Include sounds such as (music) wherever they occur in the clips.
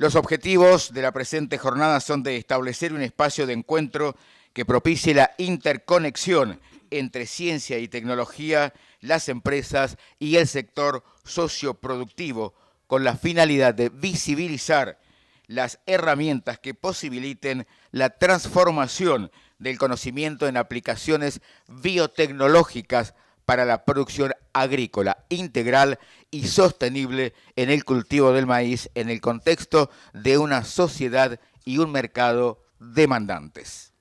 Los objetivos de la presente jornada son de establecer un espacio de encuentro que propicie la interconexión entre ciencia y tecnología, las empresas y el sector socioproductivo, con la finalidad de visibilizar las herramientas que posibiliten la transformación del conocimiento en aplicaciones biotecnológicas para la producción agrícola integral y sostenible en el cultivo del maíz en el contexto de una sociedad y un mercado demandantes.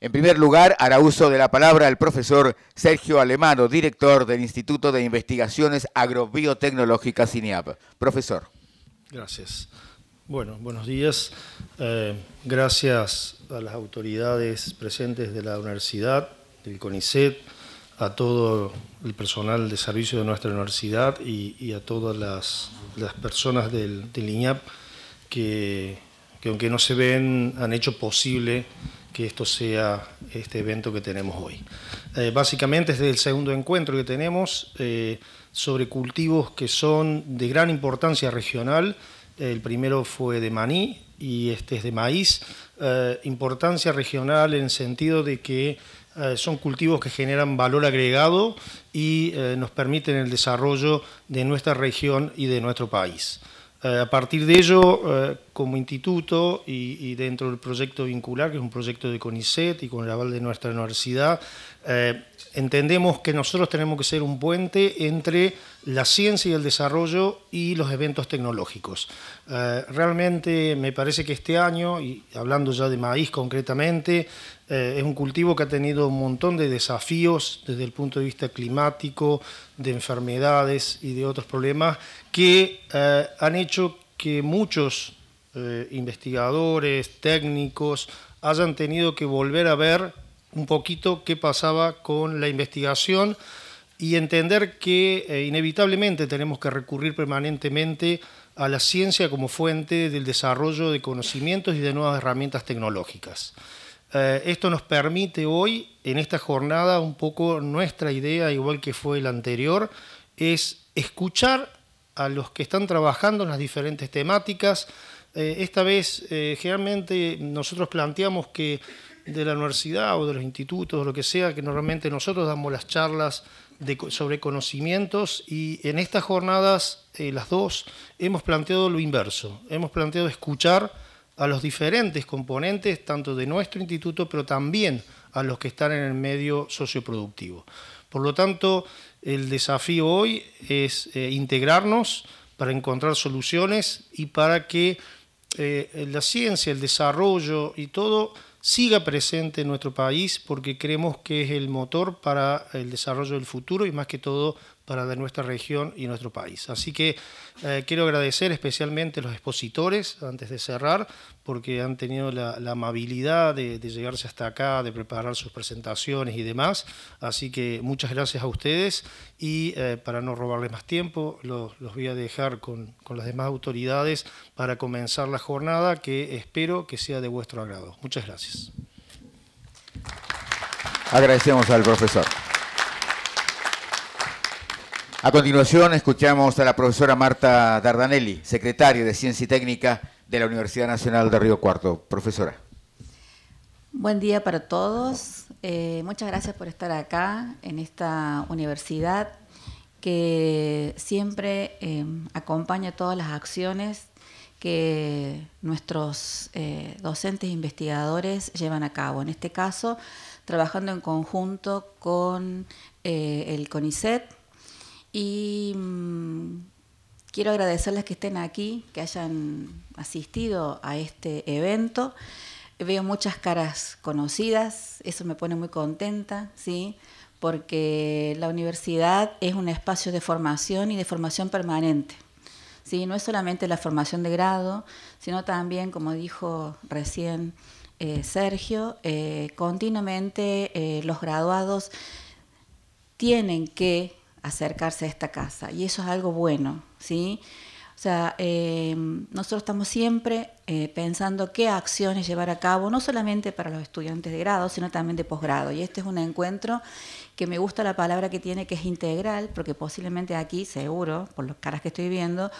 En primer lugar, hará uso de la palabra el profesor Sergio Alemano, director del Instituto de Investigaciones Agrobiotecnológicas INIAP, Profesor. Gracias. Bueno, buenos días. Eh, gracias a las autoridades presentes de la universidad del CONICET, a todo el personal de servicio de nuestra universidad y, a todas las, personas del, del INAP que, aunque no se ven, han hecho posible que esto sea este evento que tenemos hoy. Eh, básicamente es el segundo encuentro que tenemos eh, sobre cultivos que son de gran importancia regional. El primero fue de maní y este es de maíz. Eh, importancia regional en sentido de que eh, son cultivos que generan valor agregado y eh, nos permiten el desarrollo de nuestra región y de nuestro país. Eh, a partir de ello, como instituto y, dentro del proyecto vincular, que es un proyecto de CONICET y con el aval de nuestra universidad, entendemos que nosotros tenemos que ser un puente entre la ciencia y el desarrollo y los eventos tecnológicos. Eh, realmente me parece que este año, y hablando ya de maíz concretamente, eh, es un cultivo que ha tenido un montón de desafíos desde el punto de vista climático, de enfermedades y de otros problemas que eh, han hecho que muchos investigadores, técnicos, hayan tenido que volver a ver un poquito qué pasaba con la investigación y entender que eh, inevitablemente tenemos que recurrir permanentemente a la ciencia como fuente del desarrollo de conocimientos y de nuevas herramientas tecnológicas. Eh, esto nos permite hoy, en esta jornada, un poco nuestra idea, igual que fue la anterior, es escuchar a los que están trabajando en las diferentes temáticas. Eh, esta vez, generalmente, nosotros planteamos que de la universidad o de los institutos lo que sea, que normalmente nosotros damos las charlas sobre conocimientos y en estas jornadas, eh, las dos, hemos planteado lo inverso. Hemos planteado escuchar a los diferentes componentes, tanto de nuestro instituto, pero también a los que están en el medio socioproductivo. Por lo tanto, el desafío hoy es eh, integrarnos para encontrar soluciones y para que eh, la ciencia, el desarrollo y todo siga presente en nuestro país porque creemos que es el motor para el desarrollo del futuro y más que todo para nuestra región y nuestro país. Así que eh, quiero agradecer especialmente a los expositores, antes de cerrar, porque han tenido la, amabilidad de, de, llegarse hasta acá, de preparar sus presentaciones y demás. Así que muchas gracias a ustedes y eh, para no robarles más tiempo, los, voy a dejar con, con las demás autoridades para comenzar la jornada que espero que sea de vuestro agrado. Muchas gracias. Agradecemos al profesor. A continuación, escuchamos a la profesora Marta Dardanelli, secretaria de Ciencia y Técnica de la Universidad Nacional de Río Cuarto. Profesora. Buen día para todos. Eh, muchas gracias por estar acá en esta universidad que siempre eh, acompaña todas las acciones que nuestros eh, docentes e investigadores llevan a cabo. En este caso, trabajando en conjunto con el CONICET, y mm, quiero agradecerles que estén aquí, que hayan asistido a este evento. Veo muchas caras conocidas, eso me pone muy contenta, ¿sí? porque la universidad es un espacio de formación y de formación permanente. ¿sí? No es solamente la formación de grado, sino también, como dijo recién eh, Sergio, eh, continuamente eh, los graduados tienen que acercarse a esta casa. Y eso es algo bueno, ¿sí? O sea, em, nosotros estamos siempre eh, pensando qué acciones llevar a cabo, no solamente para los estudiantes de grado, sino también de posgrado. Y este es un encuentro que me gusta la palabra que tiene, que es integral, porque posiblemente aquí, seguro, por las caras que estoy viendo,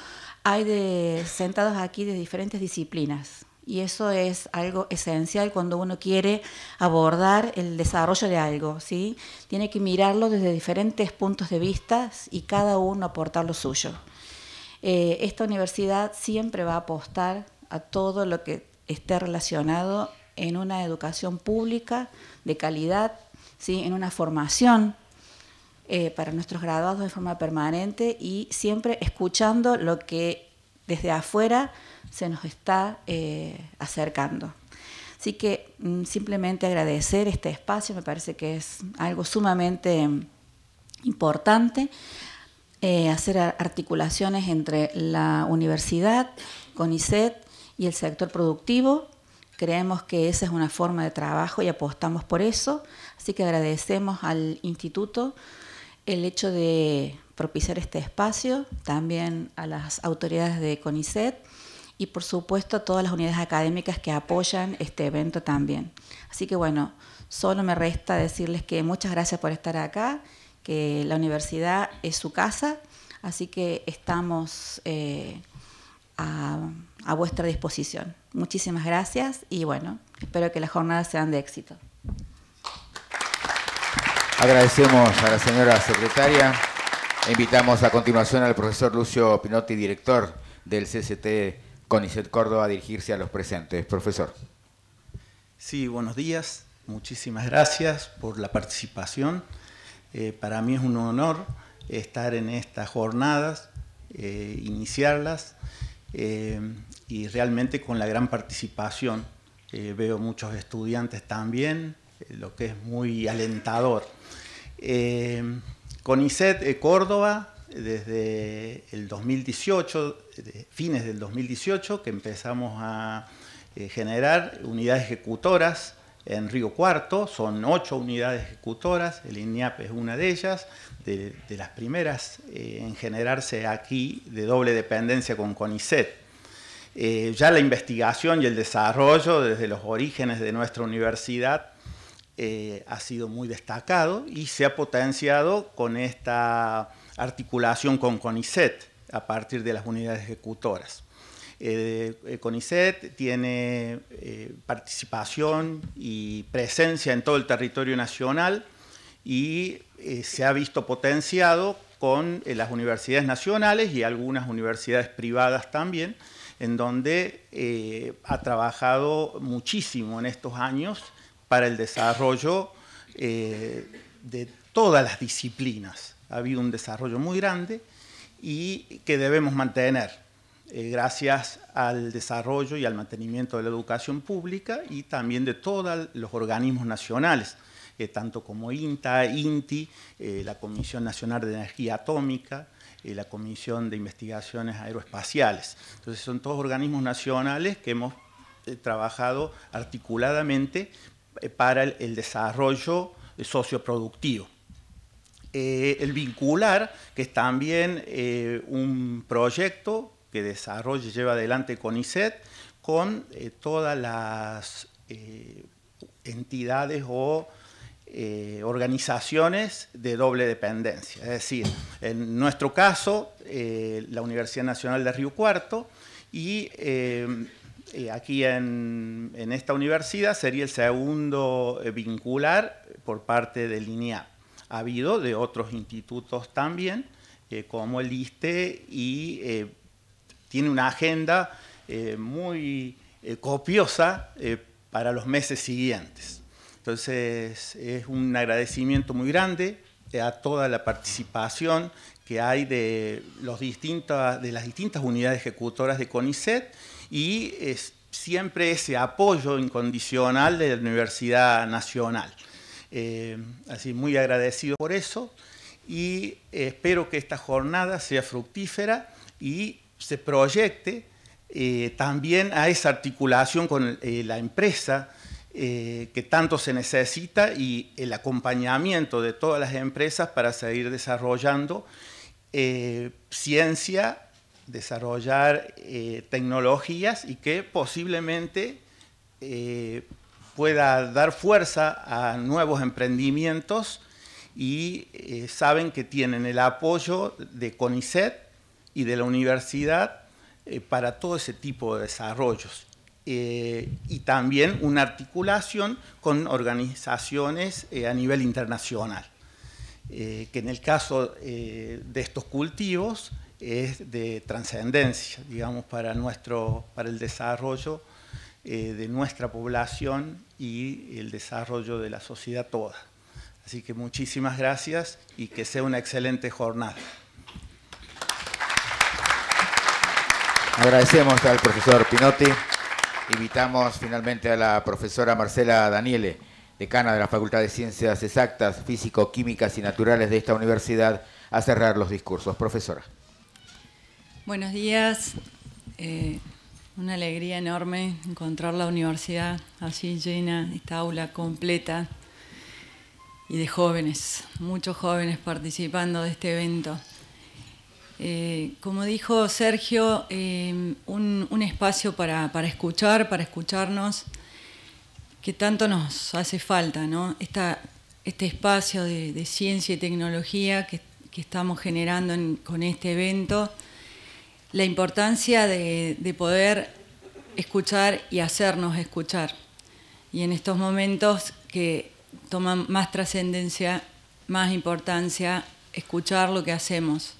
hay de, sentados aquí de diferentes disciplinas. Y eso es algo esencial cuando uno quiere abordar el desarrollo de algo, ¿sí? Tiene que mirarlo desde diferentes puntos de vista y cada uno aportar lo suyo. Eh, esta universidad siempre va a apostar a todo lo que esté relacionado en una educación pública de calidad, ¿sí? en una formación eh, para nuestros graduados de forma permanente y siempre escuchando lo que desde afuera se nos está eh, acercando. Así que mm, simplemente agradecer este espacio, me parece que es algo sumamente importante, eh, hacer articulaciones entre la universidad, CONICET y el sector productivo. Creemos que esa es una forma de trabajo y apostamos por eso. Así que agradecemos al instituto el hecho de propiciar este espacio, también a las autoridades de CONICET y por supuesto a todas las unidades académicas que apoyan este evento también. Así que bueno, solo me resta decirles que muchas gracias por estar acá, que la universidad es su casa, así que estamos eh, a, a vuestra disposición. Muchísimas gracias y bueno, espero que las jornadas sean de éxito. Agradecemos a la señora secretaria. Invitamos a continuación al profesor Lucio Pinotti, director del CCT CONICET Córdoba, a dirigirse a los presentes. Profesor. Sí, buenos días. Muchísimas gracias por la participación. Eh, para mí es un honor estar en estas jornadas, eh, iniciarlas eh, y realmente con la gran participación. veo muchos estudiantes también, lo que es muy alentador. CONICET eh, Córdoba, desde el 2018, fines del 2018, que empezamos a eh, generar unidades ejecutoras en Río Cuarto, son ocho unidades ejecutoras, el INIAP es una de ellas, de, las primeras eh, en generarse aquí de doble dependencia con CONICET. ya la investigación y el desarrollo desde los orígenes de nuestra universidad eh, ha sido muy destacado y se ha potenciado con esta articulación con CONICET a partir de las unidades ejecutoras. Eh, eh, CONICET tiene participación y presencia en todo el territorio nacional y se ha visto potenciado con las universidades nacionales y algunas universidades privadas también, en donde ha trabajado muchísimo en estos años para el desarrollo eh, de todas las disciplinas. Ha habido un desarrollo muy grande y que debemos mantener eh, gracias al desarrollo y al mantenimiento de la educación pública y también de todos los organismos nacionales, eh, tanto como INTA, INTI, la Comisión Nacional de Energía Atómica, la Comisión de Investigaciones Aeroespaciales. Entonces son todos organismos nacionales que hemos trabajado articuladamente eh, para el, desarrollo socioproductivo. Eh, el vincular, que es también eh, un proyecto que desarrolla y lleva adelante CONICET con e todas las entidades o organizaciones de doble dependencia. Es decir, en nuestro caso, la Universidad Nacional de Río Cuarto y eh, aquí en, esta universidad sería el segundo eh, vincular por parte del INEA. Ha habido de otros institutos también, eh, como el ISTE, y tiene una agenda muy copiosa para los meses siguientes. Entonces, es un agradecimiento muy grande a toda la participación que hay de, los distintas, de las distintas unidades ejecutoras de CONICET y siempre ese apoyo incondicional de la Universidad Nacional. Eh, así, muy agradecido por eso y espero que esta jornada sea fructífera y se proyecte eh, también a esa articulación con eh, la empresa que tanto se necesita y el acompañamiento de todas las empresas para seguir desarrollando ciencia desarrollar eh, tecnologías y que posiblemente eh, pueda dar fuerza a nuevos emprendimientos y eh, saben que tienen el apoyo de CONICET y de la universidad para todo ese tipo de desarrollos. y también una articulación con organizaciones a nivel internacional, que en el caso de estos cultivos, es de trascendencia, digamos, para, nuestro, para el desarrollo eh, de nuestra población y el desarrollo de la sociedad toda. Así que muchísimas gracias y que sea una excelente jornada. Agradecemos al profesor Pinotti. Invitamos finalmente a la profesora Marcela Daniele, decana de la Facultad de Ciencias Exactas, Físico, Químicas y Naturales de esta universidad, a cerrar los discursos. Profesora. Buenos días. Eh, una alegría enorme encontrar la universidad así llena, esta aula completa y de jóvenes, muchos jóvenes participando de este evento. Eh, como dijo Sergio, eh, un, espacio para, escuchar, para escucharnos, que tanto nos hace falta, ¿no? este espacio de, ciencia y tecnología que, estamos generando con este evento la importancia de, poder escuchar y hacernos escuchar. Y en estos momentos que toman más trascendencia, más importancia, escuchar lo que hacemos,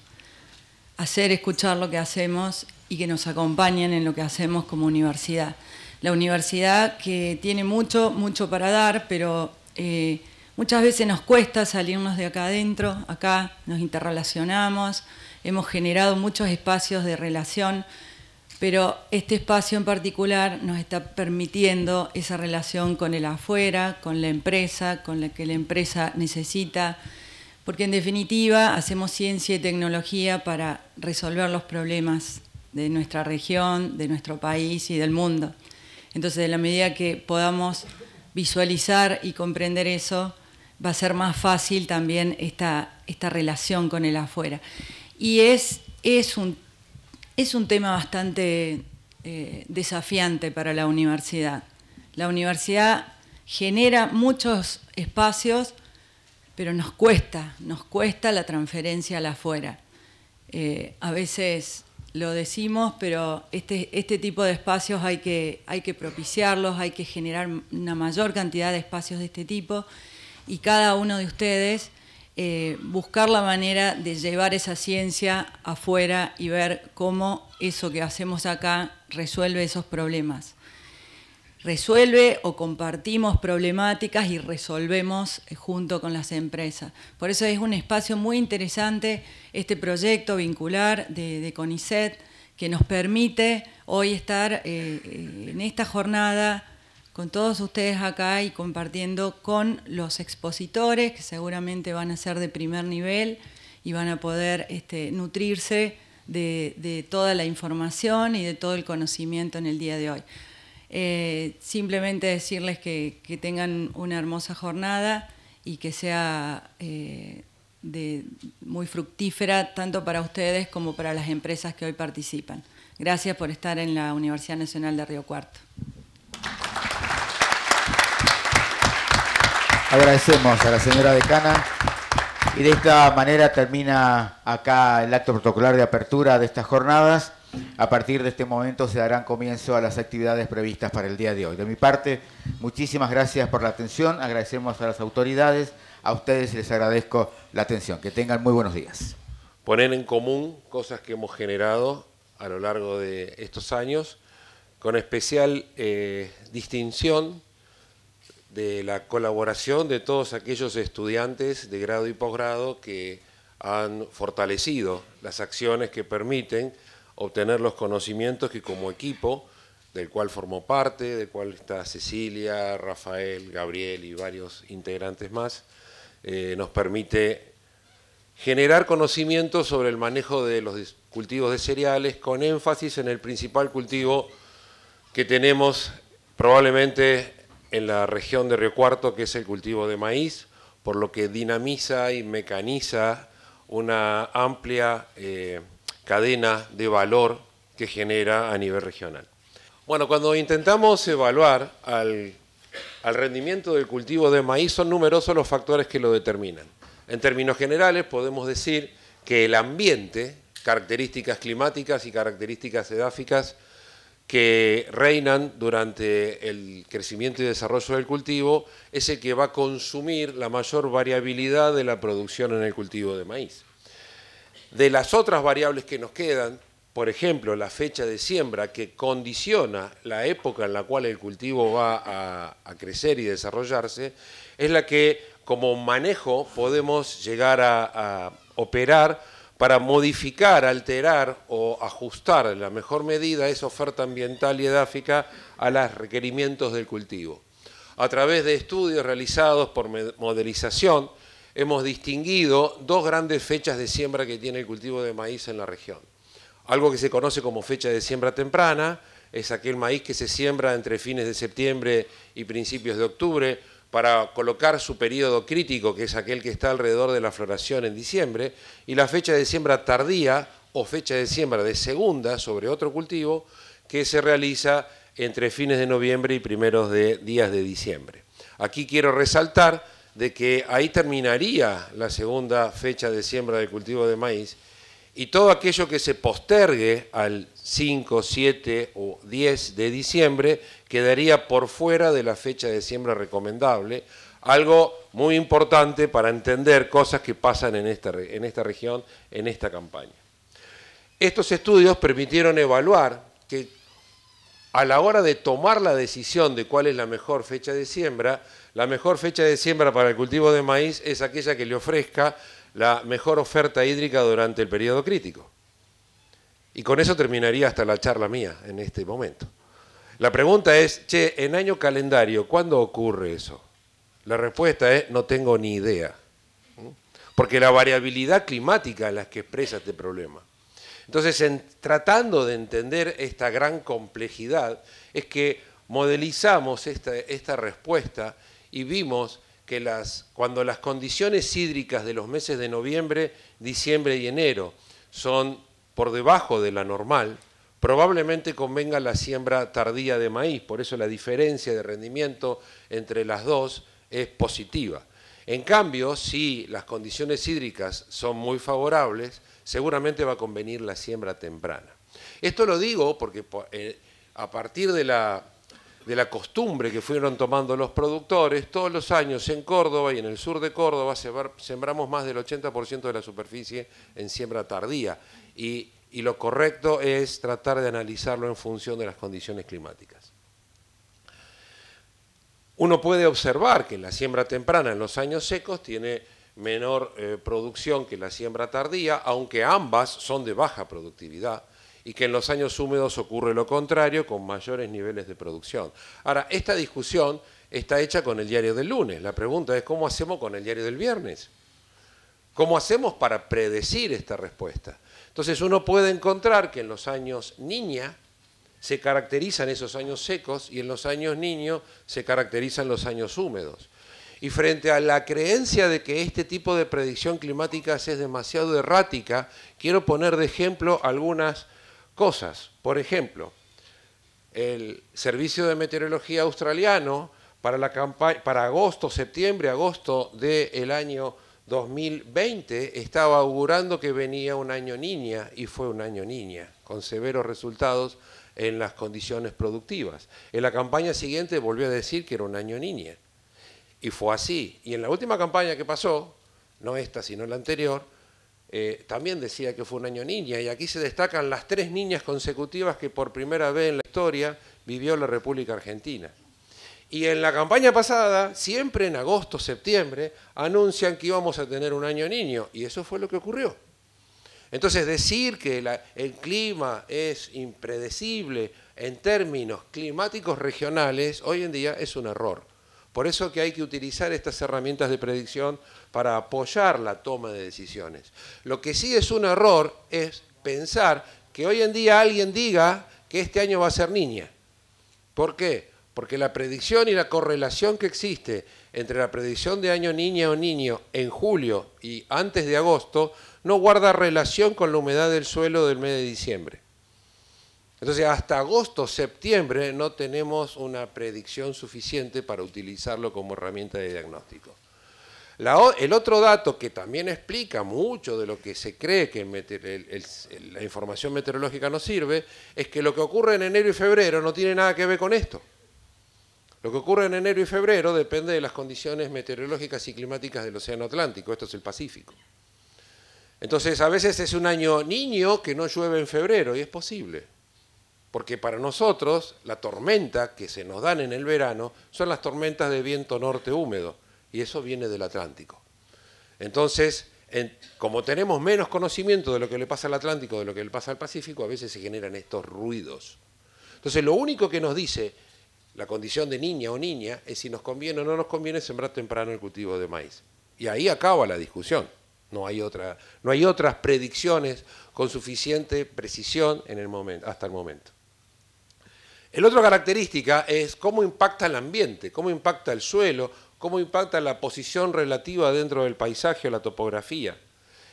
hacer escuchar lo que hacemos y que nos acompañen en lo que hacemos como universidad. La universidad que tiene mucho, mucho para dar, pero eh, muchas veces nos cuesta salirnos de acá adentro, acá nos interrelacionamos, hemos generado muchos espacios de relación, pero este espacio en particular nos está permitiendo esa relación con el afuera, con la empresa, con la que la empresa necesita, porque en definitiva hacemos ciencia y tecnología para resolver los problemas de nuestra región, de nuestro país y del mundo. Entonces, de la medida que podamos visualizar y comprender eso, va a ser más fácil también esta, esta relación con el afuera. Y es, un, tema bastante eh, desafiante para la universidad. La universidad genera muchos espacios, pero nos cuesta, nos cuesta la transferencia a la afuera. Eh, a veces lo decimos, pero este, este, tipo de espacios hay que, hay que propiciarlos, hay que generar una mayor cantidad de espacios de este tipo y cada uno de ustedes eh, buscar la manera de llevar esa ciencia afuera y ver cómo eso que hacemos acá resuelve esos problemas. Resuelve o compartimos problemáticas y resolvemos eh, junto con las empresas. Por eso es un espacio muy interesante este proyecto vincular de, CONICET que nos permite hoy estar eh, en esta jornada con todos ustedes acá y compartiendo con los expositores, que seguramente van a ser de primer nivel y van a poder este, nutrirse de, toda la información y de todo el conocimiento en el día de hoy. Eh, simplemente decirles que, tengan una hermosa jornada y que sea eh, muy fructífera tanto para ustedes como para las empresas que hoy participan. Gracias por estar en la Universidad Nacional de Río Cuarto. Agradecemos a la señora decana. Y de esta manera termina acá el acto protocolar de apertura de estas jornadas. A partir de este momento se darán comienzo a las actividades previstas para el día de hoy. De mi parte, muchísimas gracias por la atención. Agradecemos a las autoridades. A ustedes les agradezco la atención. Que tengan muy buenos días. Poner en común cosas que hemos generado a lo largo de estos años, con especial eh, distinción de la colaboración de todos aquellos estudiantes de grado y posgrado que han fortalecido las acciones que permiten obtener los conocimientos que como equipo, del cual formó parte, de cual está Cecilia, Rafael, Gabriel y varios integrantes más, eh, nos permite generar conocimientos sobre el manejo de los cultivos de cereales con énfasis en el principal cultivo que tenemos probablemente en la región de Río Cuarto, que es el cultivo de maíz, por lo que dinamiza y mecaniza una amplia eh, cadena de valor que genera a nivel regional. Bueno, cuando intentamos evaluar al, al rendimiento del cultivo de maíz, son numerosos los factores que lo determinan. En términos generales, podemos decir que el ambiente, características climáticas y características edáficas, que reinan durante el crecimiento y desarrollo del cultivo es el que va a consumir la mayor variabilidad de la producción en el cultivo de maíz. De las otras variables que nos quedan, por ejemplo, la fecha de siembra que condiciona la época en la cual el cultivo va a, crecer y desarrollarse, es la que como manejo podemos llegar a operar para modificar, alterar o ajustar en la mejor medida esa oferta ambiental y edáfica a los requerimientos del cultivo. A través de estudios realizados por modelización, hemos distinguido dos grandes fechas de siembra que tiene el cultivo de maíz en la región. Algo que se conoce como fecha de siembra temprana, es aquel maíz que se siembra entre fines de septiembre y principios de octubre, para colocar su periodo crítico, que es aquel que está alrededor de la floración en diciembre, y la fecha de siembra tardía o fecha de siembra de segunda sobre otro cultivo, que se realiza entre fines de noviembre y primeros días de diciembre. Aquí quiero resaltar de que ahí terminaría la segunda fecha de siembra del cultivo de maíz y todo aquello que se postergue al 5, 7 o 10 de diciembre quedaría por fuera de la fecha de siembra recomendable, algo muy importante para entender cosas que pasan en esta, en esta región, en esta campaña. Estos estudios permitieron evaluar que a la hora de tomar la decisión de cuál es la mejor fecha de siembra, la mejor fecha de siembra para el cultivo de maíz es aquella que le ofrezca la mejor oferta hídrica durante el periodo crítico. Y con eso terminaría hasta la charla mía en este momento. La pregunta es, che, en año calendario, ¿cuándo ocurre eso? La respuesta es, no tengo ni idea. Porque la variabilidad climática es la que expresa este problema. Entonces, tratando de entender esta gran complejidad, es que modelizamos esta, esta respuesta y vimos que las, cuando las condiciones hídricas de los meses de noviembre, diciembre y enero son por debajo de la normal, Probablemente convenga la siembra tardía de maíz, por eso la diferencia de rendimiento entre las dos es positiva. En cambio, si las condiciones hídricas son muy favorables, seguramente va a convenir la siembra temprana. Esto lo digo porque eh, a partir de la, costumbre que fueron tomando los productores, todos los años en Córdoba y en el sur de Córdoba sembramos más del 80% de la superficie en siembra tardía y y lo correcto es tratar de analizarlo en función de las condiciones climáticas. Uno puede observar que la siembra temprana en los años secos tiene menor eh, producción que la siembra tardía, aunque ambas son de baja productividad, y que en los años húmedos ocurre lo contrario, con mayores niveles de producción. Ahora, esta discusión está hecha con el diario del lunes. La pregunta es, ¿cómo hacemos con el diario del viernes? ¿Cómo hacemos para predecir esta respuesta? Entonces uno puede encontrar que en los años niña se caracterizan esos años secos y en los años niño se caracterizan los años húmedos. Y frente a la creencia de que este tipo de predicción climática es demasiado errática, quiero poner de ejemplo algunas cosas. Por ejemplo, el Servicio de Meteorología Australiano para, la para agosto, septiembre, agosto del año 2020 estaba augurando que venía un año niña y fue un año niña, con severos resultados en las condiciones productivas. En la campaña siguiente volvió a decir que era un año niña y fue así. Y en la última campaña que pasó, no esta sino la anterior, eh, también decía que fue un año niña y aquí se destacan las tres niñas consecutivas que por primera vez en la historia vivió la República Argentina. Y en la campaña pasada, siempre en agosto, septiembre, anuncian que íbamos a tener un año niño. Y eso fue lo que ocurrió. Entonces, decir que el clima es impredecible en términos climáticos regionales, hoy en día es un error. Por eso que hay que utilizar estas herramientas de predicción para apoyar la toma de decisiones. Lo que sí es un error es pensar que hoy en día alguien diga que este año va a ser niña. ¿Por qué? Porque la predicción y la correlación que existe entre la predicción de año niña o niño en julio y antes de agosto no guarda relación con la humedad del suelo del mes de diciembre. Entonces, hasta agosto, septiembre, no tenemos una predicción suficiente para utilizarlo como herramienta de diagnóstico. el otro dato que también explica mucho de lo que se cree que la información meteorológica no sirve es que lo que ocurre en enero y febrero no tiene nada que ver con esto. Lo que ocurre en enero y febrero depende de las condiciones meteorológicas y climáticas del Océano Atlántico, esto es el Pacífico. Entonces, a veces es un año niño que no llueve en febrero, y es posible, porque para nosotros la tormenta que se nos dan en el verano son las tormentas de viento norte húmedo, y eso viene del Atlántico. Entonces, como tenemos menos conocimiento de lo que le pasa al Atlántico, de lo que le pasa al Pacífico, a veces se generan estos ruidos. Entonces, lo único que nos dice la condición de niña o niña es si nos conviene o no nos conviene sembrar temprano el cultivo de maíz. Y ahí acaba la discusión. No hay, otras predicciones con suficiente precisión hasta el momento. El otra característica es cómo impacta el ambiente, cómo impacta el suelo, cómo impacta la posición relativa dentro del paisaje o la topografía.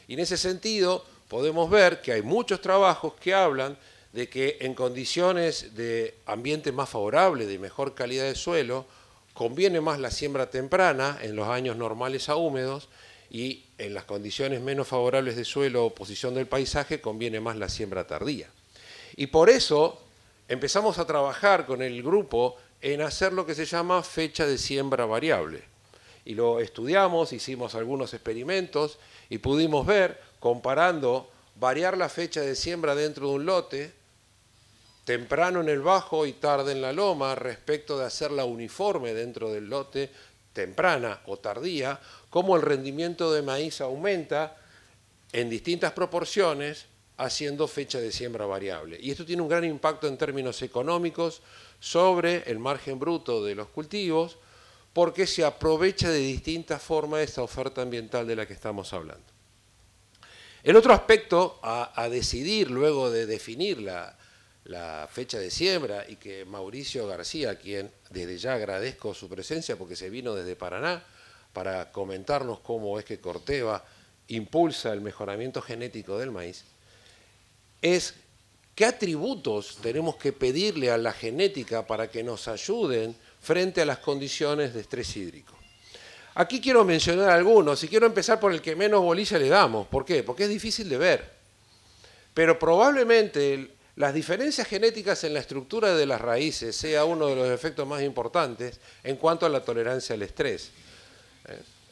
Y en ese sentido podemos ver que hay muchos trabajos que hablan de que en condiciones de ambiente más favorable, de mejor calidad de suelo, conviene más la siembra temprana en los años normales a húmedos y en las condiciones menos favorables de suelo o posición del paisaje conviene más la siembra tardía. Y por eso empezamos a trabajar con el grupo en hacer lo que se llama fecha de siembra variable. Y lo estudiamos, hicimos algunos experimentos y pudimos ver, comparando, variar la fecha de siembra dentro de un lote temprano en el bajo y tarde en la loma respecto de hacerla uniforme dentro del lote, temprana o tardía, como el rendimiento de maíz aumenta en distintas proporciones haciendo fecha de siembra variable. Y esto tiene un gran impacto en términos económicos sobre el margen bruto de los cultivos porque se aprovecha de distintas formas esta oferta ambiental de la que estamos hablando. El otro aspecto a, a decidir luego de definir la, la fecha de siembra y que Mauricio García, quien desde ya agradezco su presencia porque se vino desde Paraná para comentarnos cómo es que Corteva impulsa el mejoramiento genético del maíz, es qué atributos tenemos que pedirle a la genética para que nos ayuden frente a las condiciones de estrés hídrico. Aquí quiero mencionar algunos y quiero empezar por el que menos bolilla le damos. ¿Por qué? Porque es difícil de ver. Pero probablemente el las diferencias genéticas en la estructura de las raíces sea uno de los efectos más importantes en cuanto a la tolerancia al estrés.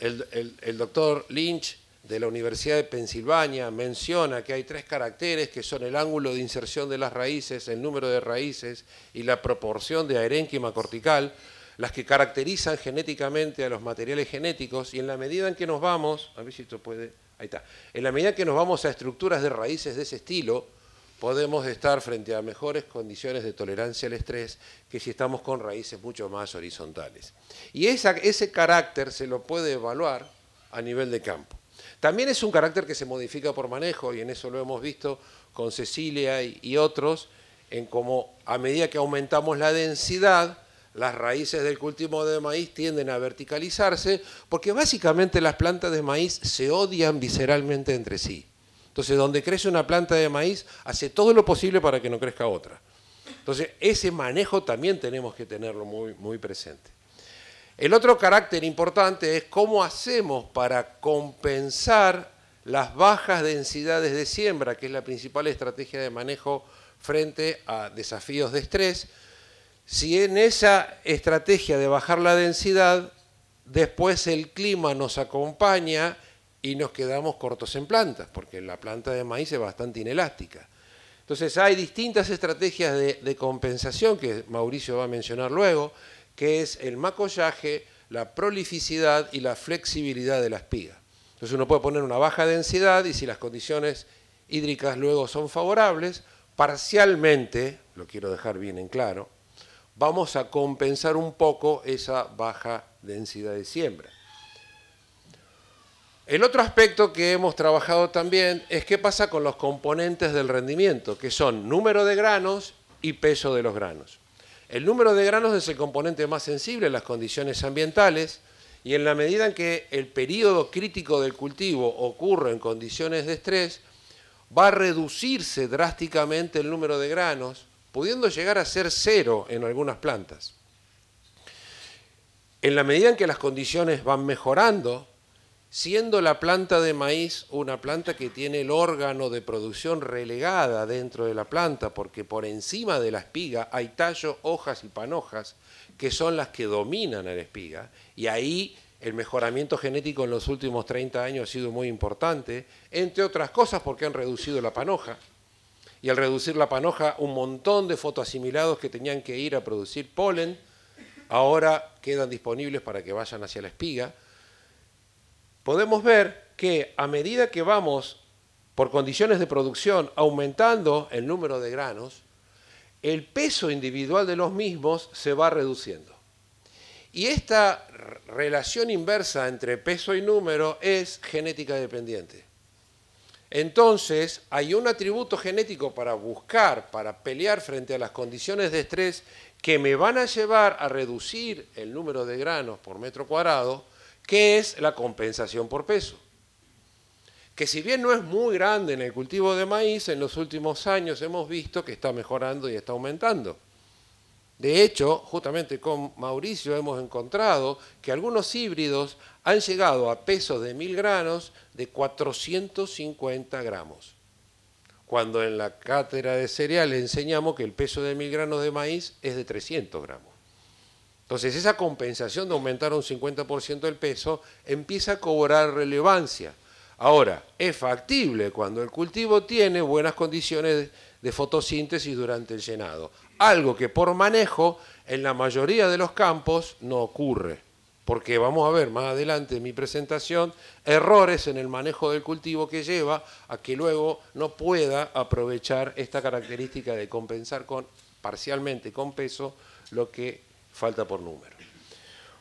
Eh, el, doctor Lynch de la Universidad de Pensilvania menciona que hay tres caracteres que son el ángulo de inserción de las raíces, el número de raíces y la proporción de arénquima cortical, las que caracterizan genéticamente a los materiales genéticos y en la medida en que nos vamos, a ver si esto puede, ahí está, en la medida en que nos vamos a estructuras de raíces de ese estilo, podemos estar frente a mejores condiciones de tolerancia al estrés que si estamos con raíces mucho más horizontales. Y ese carácter se lo puede evaluar a nivel de campo. También es un carácter que se modifica por manejo y en eso lo hemos visto con Cecilia y, y otros, en cómo a medida que aumentamos la densidad, las raíces del cultivo de maíz tienden a verticalizarse porque básicamente las plantas de maíz se odian visceralmente entre sí. Entonces, donde crece una planta de maíz, hace todo lo posible para que no crezca otra. Entonces, ese manejo también tenemos que tenerlo muy, muy presente. El otro carácter importante es cómo hacemos para compensar las bajas densidades de siembra, que es la principal estrategia de manejo frente a desafíos de estrés, si en esa estrategia de bajar la densidad, después el clima nos acompaña y nos quedamos cortos en plantas, porque la planta de maíz es bastante inelástica. Entonces hay distintas estrategias de, compensación que Mauricio va a mencionar luego, que es el macollaje, la prolificidad y la flexibilidad de la espiga. Entonces uno puede poner una baja densidad y si las condiciones hídricas luego son favorables, parcialmente, lo quiero dejar bien en claro, vamos a compensar un poco esa baja densidad de siembra. El otro aspecto que hemos trabajado también es qué pasa con los componentes del rendimiento, que son número de granos y peso de los granos. El número de granos es el componente más sensible a las condiciones ambientales y en la medida en que el periodo crítico del cultivo ocurre en condiciones de estrés, va a reducirse drásticamente el número de granos, pudiendo llegar a ser cero en algunas plantas. En la medida en que las condiciones van mejorando, siendo la planta de maíz una planta que tiene el órgano de producción relegada dentro de la planta, porque por encima de la espiga hay tallos, hojas y panojas, que son las que dominan a la espiga, y ahí el mejoramiento genético en los últimos 30 años ha sido muy importante, entre otras cosas porque han reducido la panoja, y al reducir la panoja un montón de fotoasimilados que tenían que ir a producir polen, ahora quedan disponibles para que vayan hacia la espiga, podemos ver que a medida que vamos por condiciones de producción aumentando el número de granos, el peso individual de los mismos se va reduciendo. Y esta relación inversa entre peso y número es genética dependiente. Entonces, hay un atributo genético para buscar, para pelear frente a las condiciones de estrés que me van a llevar a reducir el número de granos por metro cuadrado, que es la compensación por peso. Que si bien no es muy grande en el cultivo de maíz, en los últimos años hemos visto que está mejorando y está aumentando. De hecho, justamente con Mauricio hemos encontrado que algunos híbridos han llegado a pesos de mil granos de 450 gramos. Cuando en la cátedra de cereal enseñamos que el peso de mil granos de maíz es de 300 gramos. Entonces, esa compensación de aumentar un 50% del peso empieza a cobrar relevancia. Ahora, es factible cuando el cultivo tiene buenas condiciones de fotosíntesis durante el llenado, algo que por manejo en la mayoría de los campos no ocurre, porque vamos a ver más adelante en mi presentación errores en el manejo del cultivo que lleva a que luego no pueda aprovechar esta característica de compensar con parcialmente con peso lo que falta por número.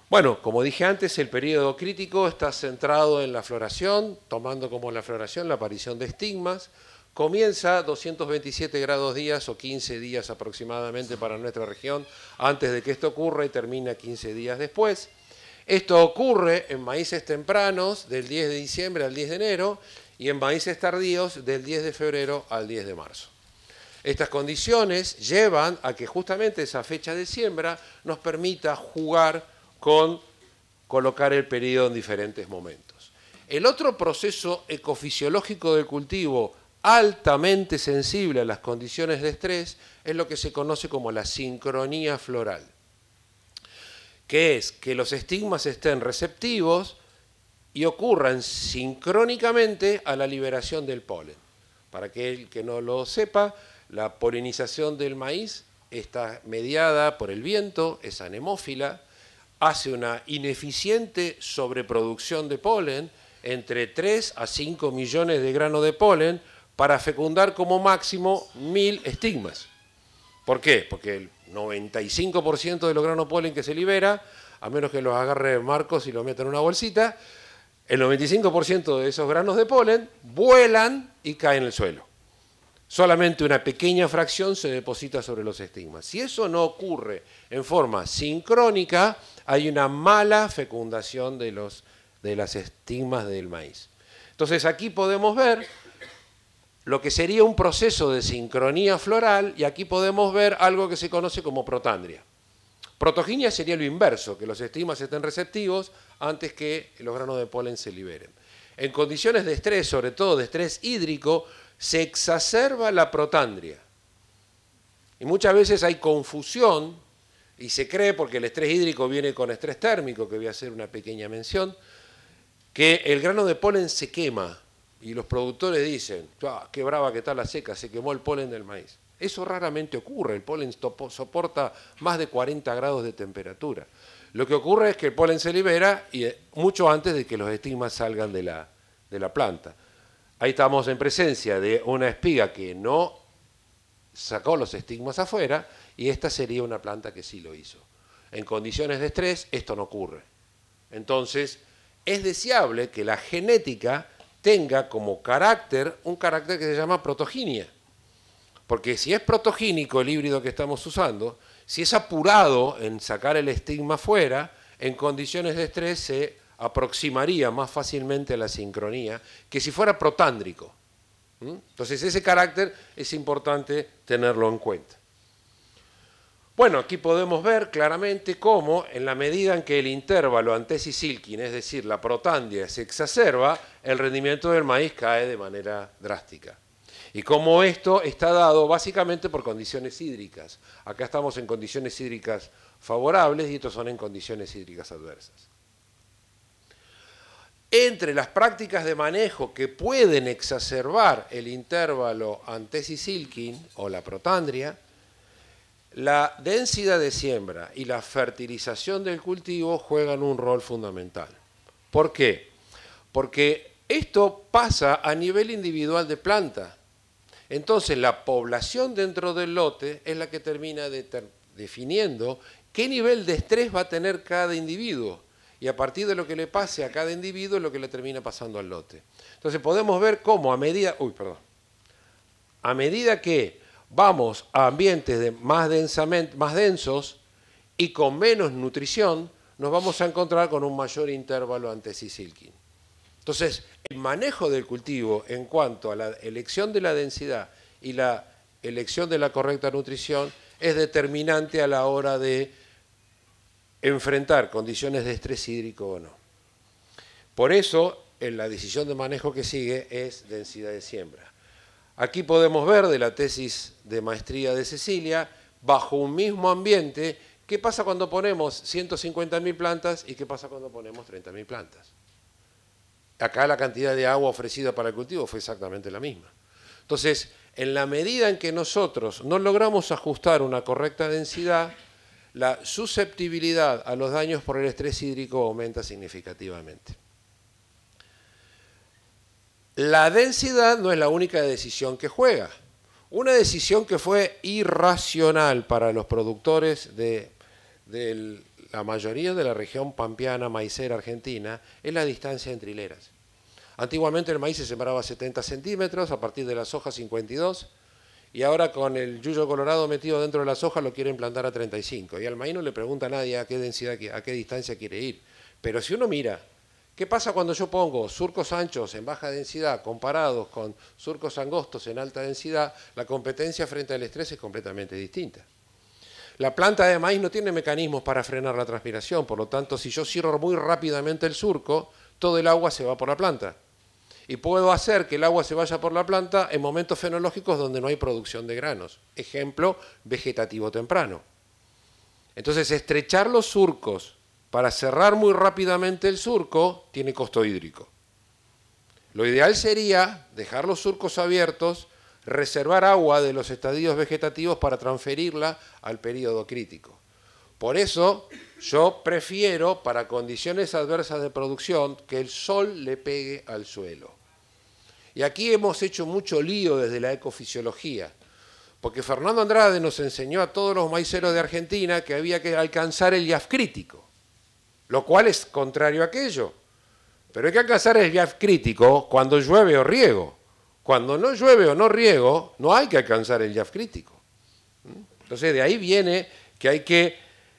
Bueno, como dije antes, el periodo crítico está centrado en la floración, tomando como la floración la aparición de estigmas. Comienza 227 grados días o 15 días aproximadamente para nuestra región antes de que esto ocurra y termina 15 días después. Esto ocurre en maíces tempranos del 10 de diciembre al 10 de enero y en maíces tardíos del 10 de febrero al 10 de marzo. Estas condiciones llevan a que justamente esa fecha de siembra nos permita jugar con colocar el periodo en diferentes momentos. El otro proceso ecofisiológico del cultivo altamente sensible a las condiciones de estrés es lo que se conoce como la sincronía floral, que es que los estigmas estén receptivos y ocurran sincrónicamente a la liberación del polen. Para aquel que no lo sepa, la polinización del maíz está mediada por el viento, es anemófila, hace una ineficiente sobreproducción de polen, entre 3 a 5 millones de granos de polen, para fecundar como máximo mil estigmas. ¿Por qué? Porque el 95% de los granos polen que se libera, a menos que los agarre Marcos y los meta en una bolsita, el 95% de esos granos de polen vuelan y caen en el suelo solamente una pequeña fracción se deposita sobre los estigmas. Si eso no ocurre en forma sincrónica, hay una mala fecundación de, los, de las estigmas del maíz. Entonces aquí podemos ver lo que sería un proceso de sincronía floral y aquí podemos ver algo que se conoce como protandria. Protoginia sería lo inverso, que los estigmas estén receptivos antes que los granos de polen se liberen. En condiciones de estrés, sobre todo de estrés hídrico, se exacerba la protandria. Y muchas veces hay confusión y se cree, porque el estrés hídrico viene con estrés térmico, que voy a hacer una pequeña mención, que el grano de polen se quema y los productores dicen, ah, qué brava que está la seca, se quemó el polen del maíz. Eso raramente ocurre, el polen soporta más de 40 grados de temperatura. Lo que ocurre es que el polen se libera y eh, mucho antes de que los estigmas salgan de la planta. Ahí estamos en presencia de una espiga que no sacó los estigmas afuera y esta sería una planta que sí lo hizo. En condiciones de estrés esto no ocurre. Entonces, es deseable que la genética tenga como carácter un carácter que se llama protoginia. Porque si es protogínico el híbrido que estamos usando, si es apurado en sacar el estigma afuera, en condiciones de estrés se aproximaría más fácilmente la sincronía que si fuera protándrico. ¿Mm? Entonces ese carácter es importante tenerlo en cuenta. Bueno, aquí podemos ver claramente cómo en la medida en que el intervalo antesisilkin es decir, la protandia, se exacerba, el rendimiento del maíz cae de manera drástica. Y cómo esto está dado básicamente por condiciones hídricas. Acá estamos en condiciones hídricas favorables y estos son en condiciones hídricas adversas entre las prácticas de manejo que pueden exacerbar el intervalo antesisilkin o la protandria, la densidad de siembra y la fertilización del cultivo juegan un rol fundamental. ¿Por qué? Porque esto pasa a nivel individual de planta. Entonces la población dentro del lote es la que termina definiendo qué nivel de estrés va a tener cada individuo y a partir de lo que le pase a cada individuo es lo que le termina pasando al lote. Entonces podemos ver cómo a medida, uy, perdón, a medida que vamos a ambientes más, densamente, más densos y con menos nutrición, nos vamos a encontrar con un mayor intervalo ante Sisilkin. Entonces, el manejo del cultivo en cuanto a la elección de la densidad y la elección de la correcta nutrición es determinante a la hora de enfrentar condiciones de estrés hídrico o no. Por eso, en la decisión de manejo que sigue es densidad de siembra. Aquí podemos ver de la tesis de maestría de Cecilia, bajo un mismo ambiente, qué pasa cuando ponemos 150.000 plantas y qué pasa cuando ponemos 30.000 plantas. Acá la cantidad de agua ofrecida para el cultivo fue exactamente la misma. Entonces, en la medida en que nosotros no logramos ajustar una correcta densidad, la susceptibilidad a los daños por el estrés hídrico aumenta significativamente. La densidad no es la única decisión que juega. Una decisión que fue irracional para los productores de, la mayoría de la región pampeana, maicera, argentina, es la distancia entre hileras. Antiguamente el maíz se sembraba 70 centímetros, a partir de las hojas 52, y ahora con el yuyo colorado metido dentro de las hojas lo quieren plantar a 35. Y al maíz no le pregunta a nadie a qué densidad, a qué distancia quiere ir. Pero si uno mira, ¿qué pasa cuando yo pongo surcos anchos en baja densidad comparados con surcos angostos en alta densidad? La competencia frente al estrés es completamente distinta. La planta de maíz no tiene mecanismos para frenar la transpiración, por lo tanto, si yo cierro muy rápidamente el surco, todo el agua se va por la planta y puedo hacer que el agua se vaya por la planta en momentos fenológicos donde no hay producción de granos. Ejemplo, vegetativo temprano. Entonces, estrechar los surcos para cerrar muy rápidamente el surco tiene costo hídrico. Lo ideal sería dejar los surcos abiertos, reservar agua de los estadios vegetativos para transferirla al periodo crítico. Por eso yo prefiero para condiciones adversas de producción que el sol le pegue al suelo. Y aquí hemos hecho mucho lío desde la ecofisiología, porque Fernando Andrade nos enseñó a todos los maiceros de Argentina que había que alcanzar el yaf crítico, lo cual es contrario a aquello. Pero hay que alcanzar el yaf crítico cuando llueve o riego. Cuando no llueve o no riego, no hay que alcanzar el yaf crítico. Entonces de ahí viene que hay que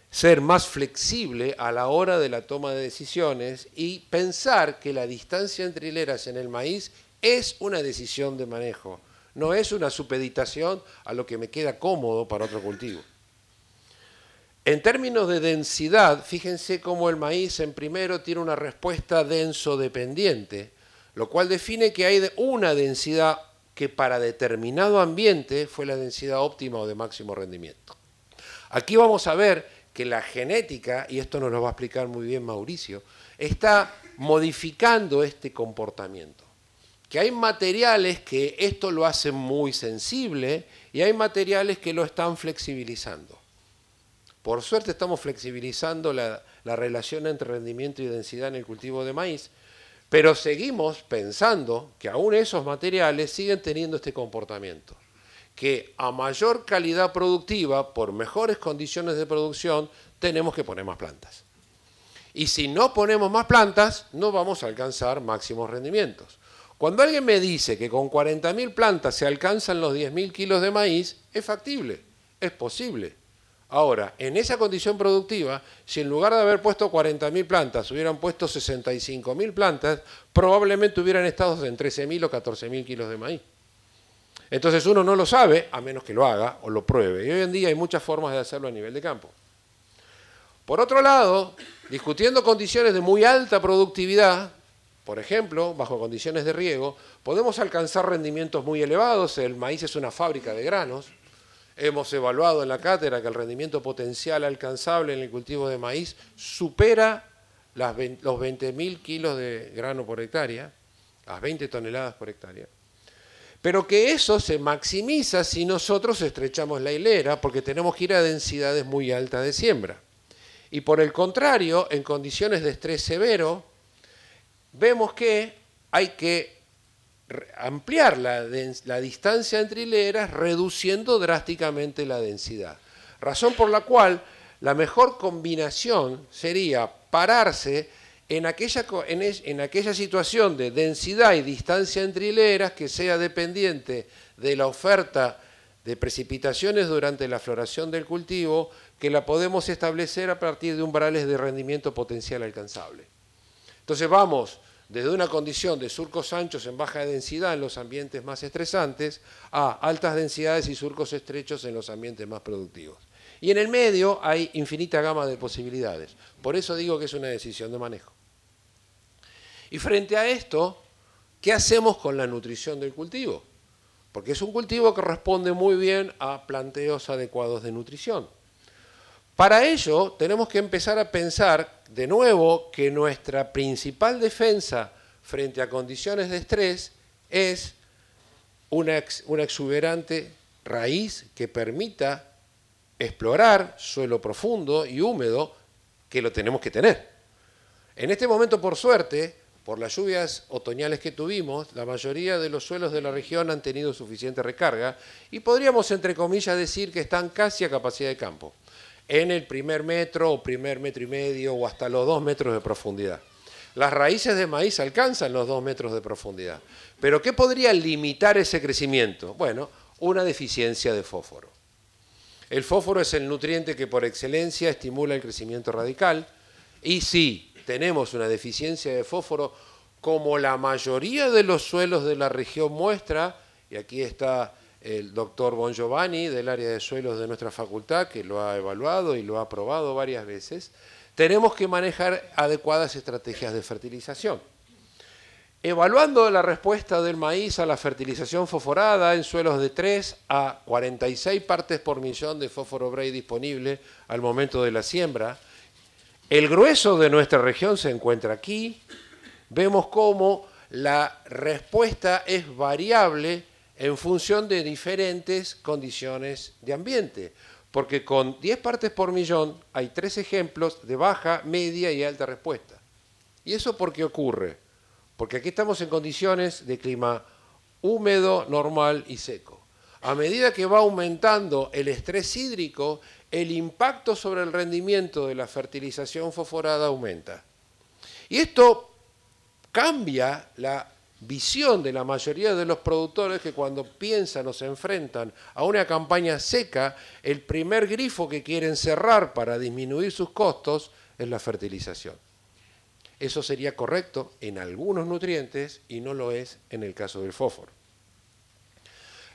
ser más flexible a la hora de la toma de decisiones y pensar que la distancia entre hileras en el maíz es una decisión de manejo, no es una supeditación a lo que me queda cómodo para otro cultivo. En términos de densidad, fíjense cómo el maíz en primero tiene una respuesta denso-dependiente, lo cual define que hay una densidad que para determinado ambiente fue la densidad óptima o de máximo rendimiento. Aquí vamos a ver que la genética, y esto nos lo va a explicar muy bien Mauricio, está modificando este comportamiento que hay materiales que esto lo hacen muy sensible y hay materiales que lo están flexibilizando. Por suerte estamos flexibilizando la, relación entre rendimiento y densidad en el cultivo de maíz, pero seguimos pensando que aún esos materiales siguen teniendo este comportamiento, que a mayor calidad productiva, por mejores condiciones de producción, tenemos que poner más plantas. Y si no ponemos más plantas, no vamos a alcanzar máximos rendimientos. Cuando alguien me dice que con 40.000 plantas se alcanzan los 10.000 kilos de maíz, es factible, es posible. Ahora, en esa condición productiva, si en lugar de haber puesto 40.000 plantas hubieran puesto 65.000 plantas, probablemente hubieran estado en 13.000 o 14.000 kilos de maíz. Entonces uno no lo sabe a menos que lo haga o lo pruebe. Y hoy en día hay muchas formas de hacerlo a nivel de campo. Por otro lado, discutiendo condiciones de muy alta productividad, por ejemplo, bajo condiciones de riego, podemos alcanzar rendimientos muy elevados. El maíz es una fábrica de granos. Hemos evaluado en la cátedra que el rendimiento potencial alcanzable en el cultivo de maíz supera los 20.000 kilos de grano por hectárea, las 20 toneladas por hectárea. Pero que eso se maximiza si nosotros estrechamos la hilera, porque tenemos que ir a densidades muy altas de siembra. Y por el contrario, en condiciones de estrés severo, vemos que hay que ampliar la, distancia entre hileras reduciendo drásticamente la densidad. Razón por la cual la mejor combinación sería pararse en aquella, en aquella, situación de densidad y distancia entre hileras que sea dependiente de la oferta de precipitaciones durante la floración del cultivo, que la podemos establecer a partir de umbrales de rendimiento potencial alcanzable. Entonces vamos desde una condición de surcos anchos en baja densidad en los ambientes más estresantes a altas densidades y surcos estrechos en los ambientes más productivos. Y en el medio hay infinita gama de posibilidades. Por eso digo que es una decisión de manejo. Y frente a esto, ¿qué hacemos con la nutrición del cultivo? Porque es un cultivo que responde muy bien a planteos adecuados de nutrición. Para ello tenemos que empezar a pensar de nuevo que nuestra principal defensa frente a condiciones de estrés es una, exuberante raíz que permita explorar suelo profundo y húmedo que lo tenemos que tener. En este momento, por suerte, por las lluvias otoñales que tuvimos, la mayoría de los suelos de la región han tenido suficiente recarga y podríamos, entre comillas, decir que están casi a capacidad de campo en el primer metro o primer metro y medio o hasta los dos metros de profundidad. Las raíces de maíz alcanzan los dos metros de profundidad. Pero ¿qué podría limitar ese crecimiento? Bueno, una deficiencia de fósforo. El fósforo es el nutriente que por excelencia estimula el crecimiento radical y si tenemos una deficiencia de fósforo, como la mayoría de los suelos de la región muestra, y aquí está el doctor Bon Giovanni del área de suelos de nuestra facultad, que lo ha evaluado y lo ha aprobado varias veces, tenemos que manejar adecuadas estrategias de fertilización. Evaluando la respuesta del maíz a la fertilización fosforada en suelos de 3 a 46 partes por millón de fósforo Bray disponible al momento de la siembra, el grueso de nuestra región se encuentra aquí. Vemos cómo la respuesta es variable en función de diferentes condiciones de ambiente. Porque con 10 partes por millón hay tres ejemplos de baja, media y alta respuesta. ¿Y eso por qué ocurre? Porque aquí estamos en condiciones de clima húmedo, normal y seco. A medida que va aumentando el estrés hídrico, el impacto sobre el rendimiento de la fertilización fosforada aumenta. Y esto cambia la visión de la mayoría de los productores que cuando piensan o se enfrentan a una campaña seca, el primer grifo que quieren cerrar para disminuir sus costos es la fertilización. Eso sería correcto en algunos nutrientes y no lo es en el caso del fósforo.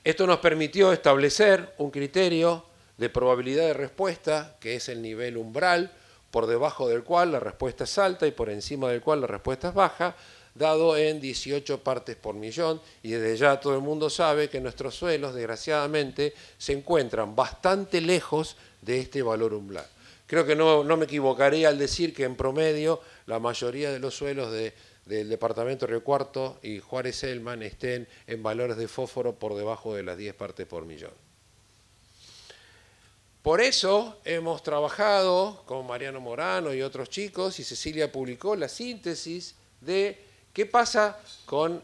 Esto nos permitió establecer un criterio de probabilidad de respuesta, que es el nivel umbral, por debajo del cual la respuesta es alta y por encima del cual la respuesta es baja, dado en 18 partes por millón y desde ya todo el mundo sabe que nuestros suelos, desgraciadamente, se encuentran bastante lejos de este valor umbral. Creo que no, me equivocaría al decir que en promedio la mayoría de los suelos del departamento Río Cuarto y Juárez Elman estén en valores de fósforo por debajo de las 10 partes por millón. Por eso hemos trabajado con Mariano Morano y otros chicos y Cecilia publicó la síntesis de ¿Qué pasa con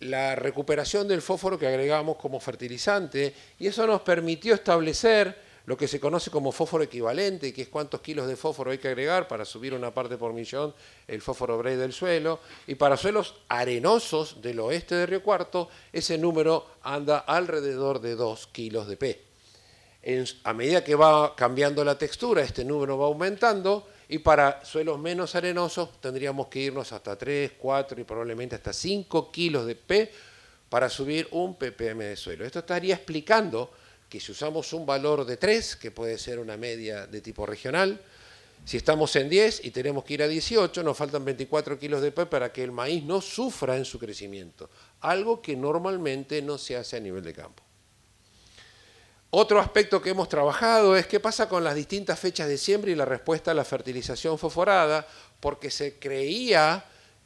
la recuperación del fósforo que agregamos como fertilizante? Y eso nos permitió establecer lo que se conoce como fósforo equivalente, que es cuántos kilos de fósforo hay que agregar para subir una parte por millón el fósforo Bray del suelo, y para suelos arenosos del oeste de Río Cuarto, ese número anda alrededor de 2 kilos de P. a medida que va cambiando la textura, este número va aumentando, y para suelos menos arenosos tendríamos que irnos hasta 3, 4 y probablemente hasta 5 kilos de P para subir un ppm de suelo. Esto estaría explicando que si usamos un valor de 3, que puede ser una media de tipo regional, si estamos en 10 y tenemos que ir a 18, nos faltan 24 kilos de P para que el maíz no sufra en su crecimiento, algo que normalmente no se hace a nivel de campo. Otro aspecto que hemos trabajado es qué pasa con las distintas fechas de siembra y la respuesta a la fertilización fosforada, porque se creía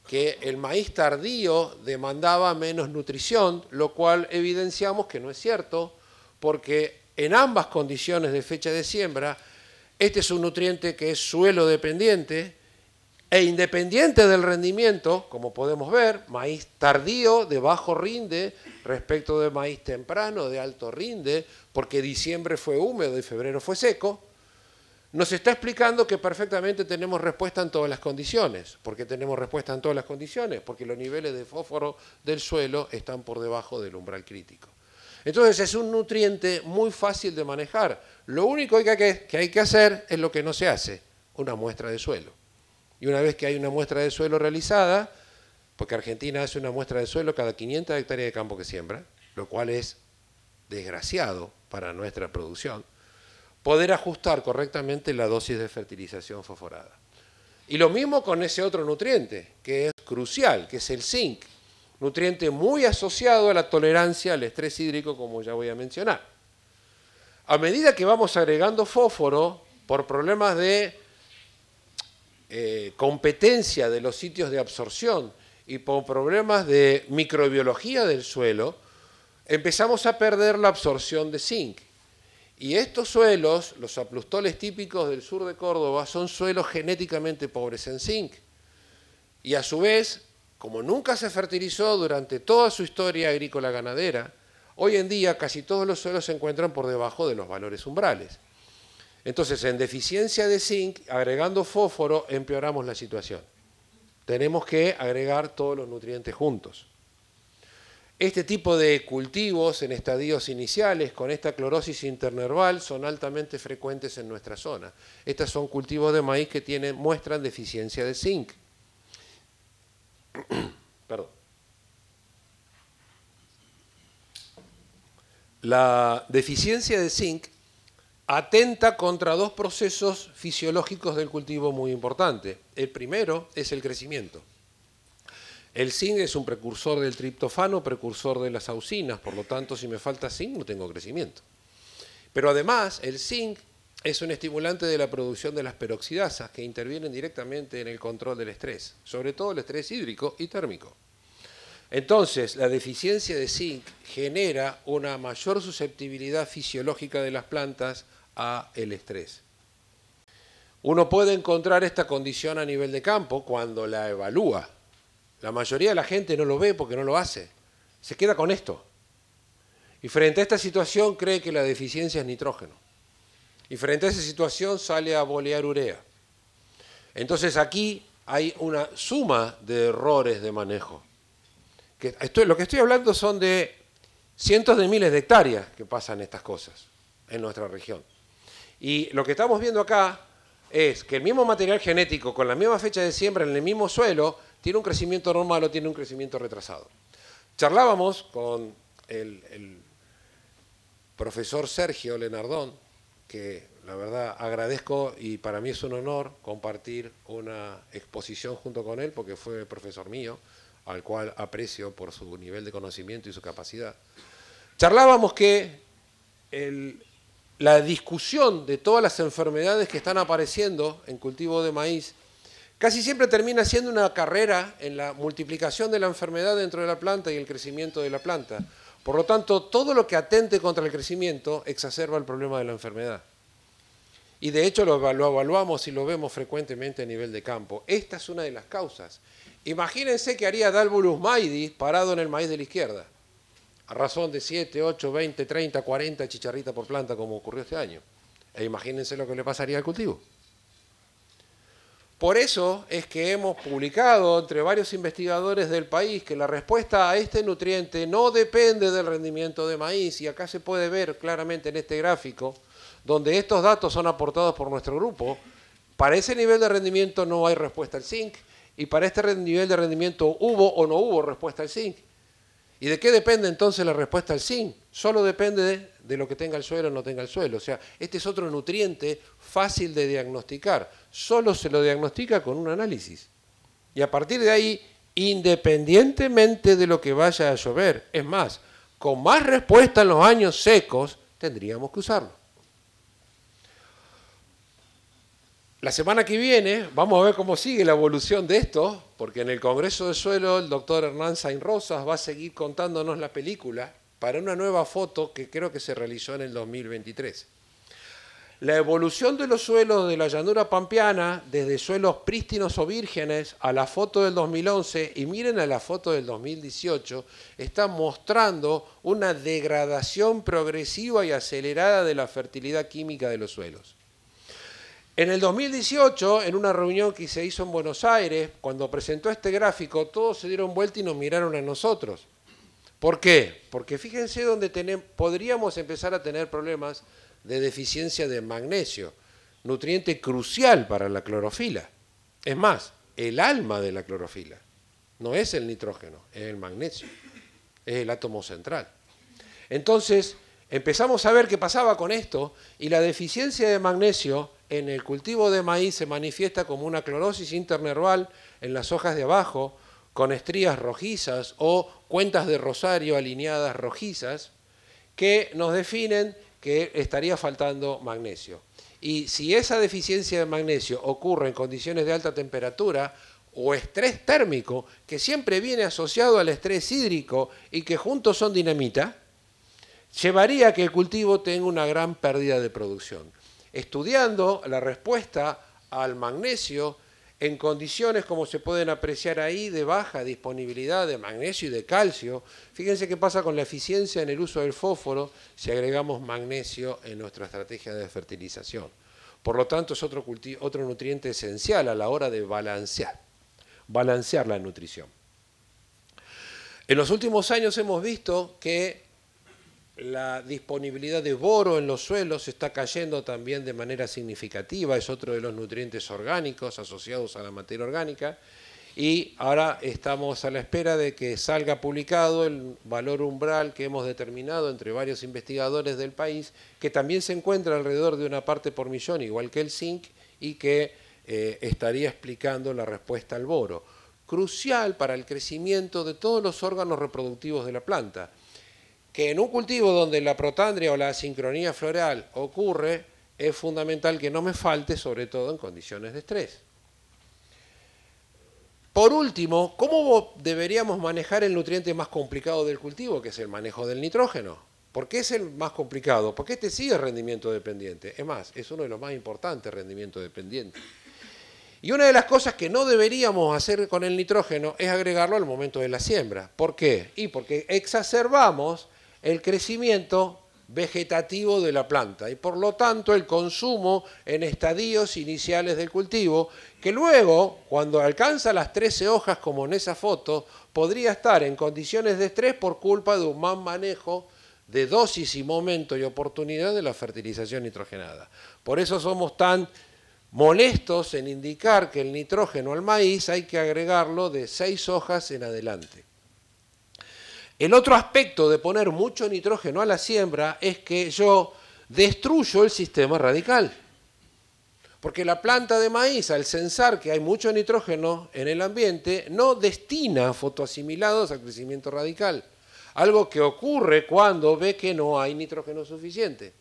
que el maíz tardío demandaba menos nutrición, lo cual evidenciamos que no es cierto, porque en ambas condiciones de fecha de siembra, este es un nutriente que es suelo dependiente e independiente del rendimiento, como podemos ver, maíz tardío de bajo rinde respecto de maíz temprano, de alto rinde, porque diciembre fue húmedo y febrero fue seco, nos está explicando que perfectamente tenemos respuesta en todas las condiciones. ¿Por qué tenemos respuesta en todas las condiciones? Porque los niveles de fósforo del suelo están por debajo del umbral crítico. Entonces es un nutriente muy fácil de manejar. Lo único que hay que hacer es lo que no se hace, una muestra de suelo. Y una vez que hay una muestra de suelo realizada, porque Argentina hace una muestra de suelo cada 500 hectáreas de campo que siembra, lo cual es desgraciado para nuestra producción, poder ajustar correctamente la dosis de fertilización fosforada. Y lo mismo con ese otro nutriente, que es crucial, que es el zinc, nutriente muy asociado a la tolerancia al estrés hídrico, como ya voy a mencionar. A medida que vamos agregando fósforo, por problemas de eh, competencia de los sitios de absorción y por problemas de microbiología del suelo, empezamos a perder la absorción de zinc. Y estos suelos, los aplustoles típicos del sur de Córdoba, son suelos genéticamente pobres en zinc. Y a su vez, como nunca se fertilizó durante toda su historia agrícola ganadera, hoy en día casi todos los suelos se encuentran por debajo de los valores umbrales. Entonces, en deficiencia de zinc, agregando fósforo, empeoramos la situación tenemos que agregar todos los nutrientes juntos. Este tipo de cultivos en estadios iniciales con esta clorosis internerval son altamente frecuentes en nuestra zona. Estos son cultivos de maíz que tienen, muestran deficiencia de zinc. (clears throat) Perdón. La deficiencia de zinc atenta contra dos procesos fisiológicos del cultivo muy importantes. El primero es el crecimiento. El zinc es un precursor del triptofano, precursor de las auxinas, por lo tanto si me falta zinc no tengo crecimiento. Pero además el zinc es un estimulante de la producción de las peroxidasas que intervienen directamente en el control del estrés, sobre todo el estrés hídrico y térmico. Entonces, la deficiencia de zinc genera una mayor susceptibilidad fisiológica de las plantas a el estrés. Uno puede encontrar esta condición a nivel de campo cuando la evalúa. La mayoría de la gente no lo ve porque no lo hace. Se queda con esto. Y frente a esta situación cree que la deficiencia es nitrógeno. Y frente a esa situación sale a bolear urea. Entonces aquí hay una suma de errores de manejo. Que lo que estoy hablando son de cientos de miles de hectáreas que pasan estas cosas en nuestra región. Y lo que estamos viendo acá es que el mismo material genético con la misma fecha de siembra en el mismo suelo tiene un crecimiento normal o tiene un crecimiento retrasado. Charlábamos con el, profesor Sergio Lenardón, que la verdad agradezco y para mí es un honor compartir una exposición junto con él, porque fue profesor mío, al cual aprecio por su nivel de conocimiento y su capacidad. Charlábamos que el, la discusión de todas las enfermedades que están apareciendo en cultivo de maíz casi siempre termina siendo una carrera en la multiplicación de la enfermedad dentro de la planta y el crecimiento de la planta. Por lo tanto, todo lo que atente contra el crecimiento exacerba el problema de la enfermedad. Y de hecho lo, evaluamos y lo vemos frecuentemente a nivel de campo. Esta es una de las causas. Imagínense que haría Dalbulus maidis parado en el maíz de la izquierda a razón de 7, 8, 20, 30, 40 chicharritas por planta como ocurrió este año. E imagínense lo que le pasaría al cultivo. Por eso es que hemos publicado entre varios investigadores del país que la respuesta a este nutriente no depende del rendimiento de maíz y acá se puede ver claramente en este gráfico donde estos datos son aportados por nuestro grupo. Para ese nivel de rendimiento no hay respuesta al zinc y para este nivel de rendimiento hubo o no hubo respuesta al zinc ¿Y de qué depende entonces la respuesta al zinc? Solo depende de, de, lo que tenga el suelo o no tenga el suelo. O sea, este es otro nutriente fácil de diagnosticar. Solo se lo diagnostica con un análisis. Y a partir de ahí, independientemente de lo que vaya a llover, es más, con más respuesta en los años secos, tendríamos que usarlo. La semana que viene vamos a ver cómo sigue la evolución de esto, porque en el Congreso de Suelo el doctor Hernán Sainrosas Rosas va a seguir contándonos la película para una nueva foto que creo que se realizó en el 2023. La evolución de los suelos de la llanura pampeana, desde suelos prístinos o vírgenes a la foto del 2011 y miren a la foto del 2018, está mostrando una degradación progresiva y acelerada de la fertilidad química de los suelos. En el 2018, en una reunión que se hizo en Buenos Aires, cuando presentó este gráfico, todos se dieron vuelta y nos miraron a nosotros. ¿Por qué? Porque fíjense donde podríamos empezar a tener problemas de deficiencia de magnesio, nutriente crucial para la clorofila. Es más, el alma de la clorofila no es el nitrógeno, es el magnesio, es el átomo central. Entonces, empezamos a ver qué pasaba con esto y la deficiencia de magnesio en el cultivo de maíz se manifiesta como una clorosis internerval en las hojas de abajo, con estrías rojizas o cuentas de rosario alineadas rojizas, que nos definen que estaría faltando magnesio. Y si esa deficiencia de magnesio ocurre en condiciones de alta temperatura o estrés térmico, que siempre viene asociado al estrés hídrico y que juntos son dinamita, llevaría a que el cultivo tenga una gran pérdida de producción estudiando la respuesta al magnesio en condiciones como se pueden apreciar ahí de baja disponibilidad de magnesio y de calcio. Fíjense qué pasa con la eficiencia en el uso del fósforo si agregamos magnesio en nuestra estrategia de fertilización. Por lo tanto, es otro, nutriente esencial a la hora de balancear, balancear la nutrición. En los últimos años hemos visto que la disponibilidad de boro en los suelos está cayendo también de manera significativa, es otro de los nutrientes orgánicos asociados a la materia orgánica. Y ahora estamos a la espera de que salga publicado el valor umbral que hemos determinado entre varios investigadores del país, que también se encuentra alrededor de una parte por millón, igual que el zinc, y que eh, estaría explicando la respuesta al boro, crucial para el crecimiento de todos los órganos reproductivos de la planta que en un cultivo donde la protandria o la sincronía floral ocurre, es fundamental que no me falte, sobre todo en condiciones de estrés. Por último, ¿cómo deberíamos manejar el nutriente más complicado del cultivo, que es el manejo del nitrógeno? ¿Por qué es el más complicado? Porque este sí es rendimiento dependiente. Es más, es uno de los más importantes rendimiento dependiente. Y una de las cosas que no deberíamos hacer con el nitrógeno es agregarlo al momento de la siembra. ¿Por qué? Y porque exacerbamos el crecimiento vegetativo de la planta y por lo tanto el consumo en estadios iniciales del cultivo, que luego, cuando alcanza las 13 hojas como en esa foto, podría estar en condiciones de estrés por culpa de un mal manejo de dosis y momento y oportunidad de la fertilización nitrogenada. Por eso somos tan molestos en indicar que el nitrógeno al maíz hay que agregarlo de 6 hojas en adelante. El otro aspecto de poner mucho nitrógeno a la siembra es que yo destruyo el sistema radical. Porque la planta de maíz, al censar que hay mucho nitrógeno en el ambiente, no destina fotoasimilados al crecimiento radical. Algo que ocurre cuando ve que no hay nitrógeno suficiente.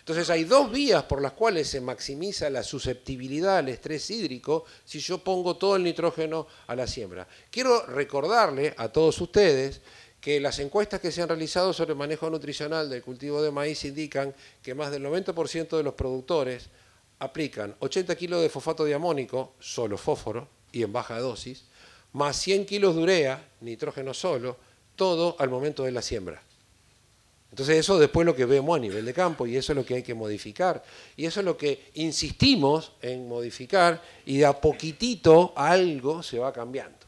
Entonces hay dos vías por las cuales se maximiza la susceptibilidad al estrés hídrico si yo pongo todo el nitrógeno a la siembra. Quiero recordarle a todos ustedes que las encuestas que se han realizado sobre el manejo nutricional del cultivo de maíz indican que más del 90% de los productores aplican 80 kilos de fosfato diamónico, solo fósforo y en baja dosis, más 100 kilos de urea, nitrógeno solo, todo al momento de la siembra. Entonces eso después lo que vemos a nivel de campo y eso es lo que hay que modificar. Y eso es lo que insistimos en modificar y de a poquitito algo se va cambiando.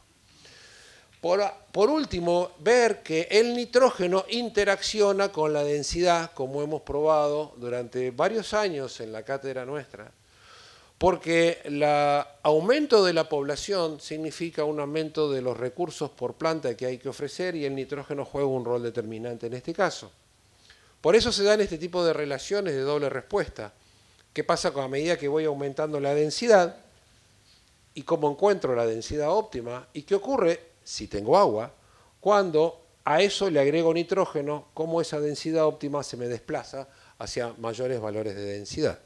Por, último, ver que el nitrógeno interacciona con la densidad, como hemos probado durante varios años en la cátedra nuestra, porque el aumento de la población significa un aumento de los recursos por planta que hay que ofrecer y el nitrógeno juega un rol determinante en este caso. Por eso se dan este tipo de relaciones de doble respuesta. ¿Qué pasa a medida que voy aumentando la densidad? ¿Y cómo encuentro la densidad óptima? ¿Y qué ocurre si tengo agua, cuando a eso le agrego nitrógeno, como esa densidad óptima se me desplaza hacia mayores valores de densidad.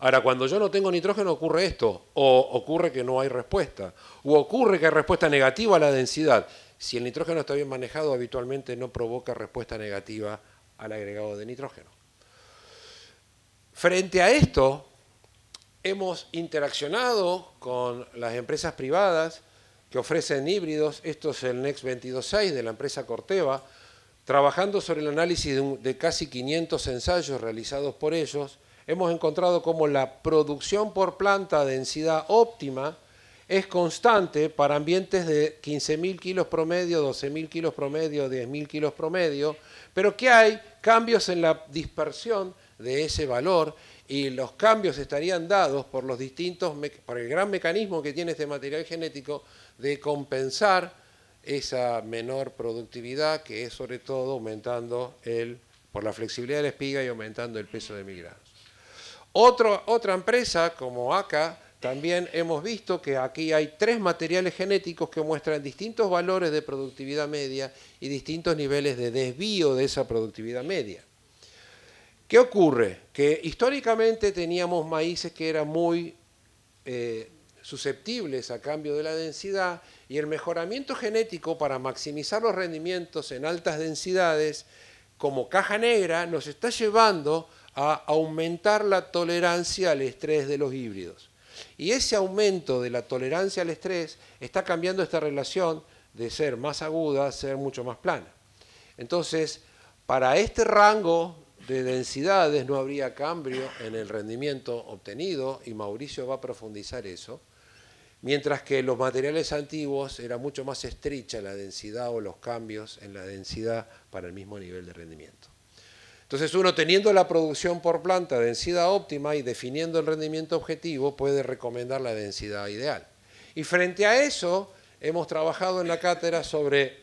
Ahora, cuando yo no tengo nitrógeno ocurre esto, o ocurre que no hay respuesta, o ocurre que hay respuesta negativa a la densidad. Si el nitrógeno está bien manejado, habitualmente no provoca respuesta negativa al agregado de nitrógeno. Frente a esto, hemos interaccionado con las empresas privadas que ofrecen híbridos, esto es el NEX 226 de la empresa Corteva, trabajando sobre el análisis de, casi 500 ensayos realizados por ellos, hemos encontrado como la producción por planta densidad óptima es constante para ambientes de 15.000 kilos promedio, 12.000 kilos promedio, 10.000 kilos promedio, pero que hay cambios en la dispersión de ese valor y los cambios estarían dados por los distintos, por el gran mecanismo que tiene este material genético de compensar esa menor productividad que es sobre todo aumentando el, por la flexibilidad de la espiga y aumentando el peso de migración. otra empresa como ACA, también hemos visto que aquí hay tres materiales genéticos que muestran distintos valores de productividad media y distintos niveles de desvío de esa productividad media. ¿Qué ocurre? Que históricamente teníamos maíces que eran muy eh, susceptibles a cambio de la densidad y el mejoramiento genético para maximizar los rendimientos en altas densidades como caja negra nos está llevando a aumentar la tolerancia al estrés de los híbridos. Y ese aumento de la tolerancia al estrés está cambiando esta relación de ser más aguda a ser mucho más plana. Entonces, para este rango de densidades, no habría cambio en el rendimiento obtenido y Mauricio va a profundizar eso, mientras que los materiales antiguos era mucho más estrecha la densidad o los cambios en la densidad para el mismo nivel de rendimiento. Entonces uno teniendo la producción por planta, densidad óptima y definiendo el rendimiento objetivo puede recomendar la densidad ideal. Y frente a eso hemos trabajado en la cátedra sobre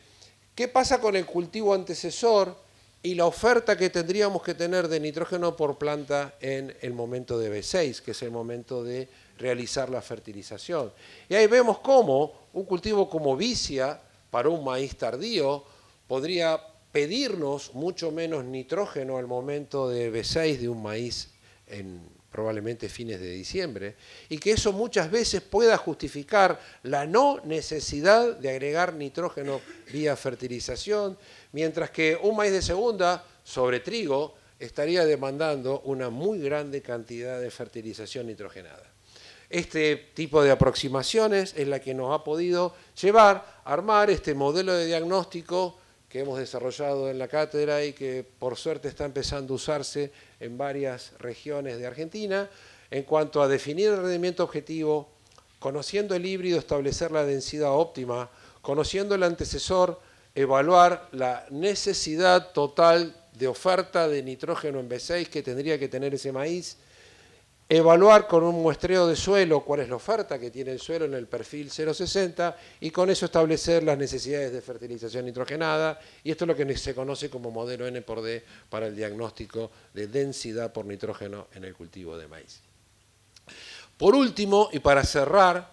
qué pasa con el cultivo antecesor, y la oferta que tendríamos que tener de nitrógeno por planta en el momento de B6, que es el momento de realizar la fertilización. Y ahí vemos cómo un cultivo como vicia, para un maíz tardío, podría pedirnos mucho menos nitrógeno al momento de B6 de un maíz en, probablemente fines de diciembre, y que eso muchas veces pueda justificar la no necesidad de agregar nitrógeno vía fertilización, mientras que un maíz de segunda sobre trigo estaría demandando una muy grande cantidad de fertilización nitrogenada. Este tipo de aproximaciones es la que nos ha podido llevar a armar este modelo de diagnóstico que hemos desarrollado en la cátedra y que por suerte está empezando a usarse en varias regiones de Argentina, en cuanto a definir el rendimiento objetivo, conociendo el híbrido, establecer la densidad óptima, conociendo el antecesor, evaluar la necesidad total de oferta de nitrógeno en B6 que tendría que tener ese maíz, evaluar con un muestreo de suelo cuál es la oferta que tiene el suelo en el perfil 060 y con eso establecer las necesidades de fertilización nitrogenada y esto es lo que se conoce como modelo N por D para el diagnóstico de densidad por nitrógeno en el cultivo de maíz. Por último y para cerrar,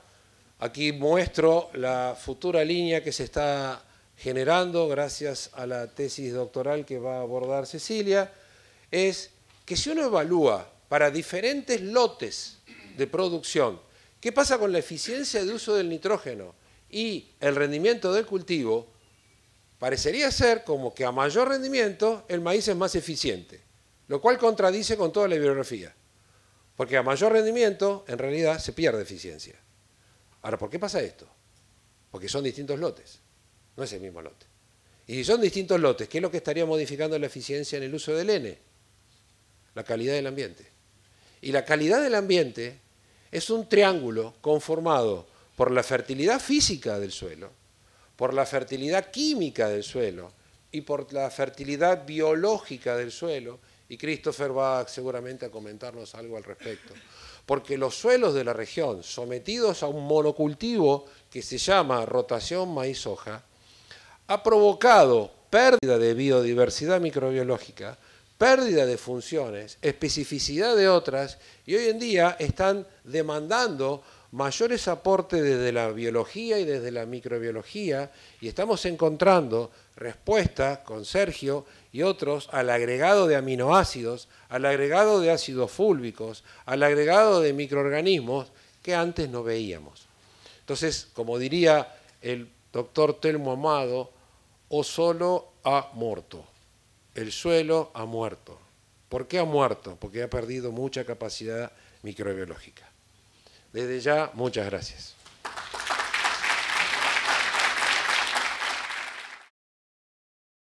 aquí muestro la futura línea que se está generando gracias a la tesis doctoral que va a abordar Cecilia, es que si uno evalúa para diferentes lotes de producción. ¿Qué pasa con la eficiencia de uso del nitrógeno y el rendimiento del cultivo? Parecería ser como que a mayor rendimiento el maíz es más eficiente, lo cual contradice con toda la bibliografía, porque a mayor rendimiento en realidad se pierde eficiencia. Ahora, ¿por qué pasa esto? Porque son distintos lotes, no es el mismo lote. Y si son distintos lotes, ¿qué es lo que estaría modificando la eficiencia en el uso del N? La calidad del ambiente. Y la calidad del ambiente es un triángulo conformado por la fertilidad física del suelo, por la fertilidad química del suelo y por la fertilidad biológica del suelo. Y Christopher va seguramente a comentarnos algo al respecto. Porque los suelos de la región, sometidos a un monocultivo que se llama rotación maíz-soja, ha provocado pérdida de biodiversidad microbiológica, pérdida de funciones, especificidad de otras, y hoy en día están demandando mayores aportes desde la biología y desde la microbiología, y estamos encontrando respuestas con Sergio y otros al agregado de aminoácidos, al agregado de ácidos fúlvicos, al agregado de microorganismos que antes no veíamos. Entonces, como diría el doctor Telmo Amado, o solo ha muerto el suelo ha muerto. ¿Por qué ha muerto? Porque ha perdido mucha capacidad microbiológica. Desde ya, muchas gracias.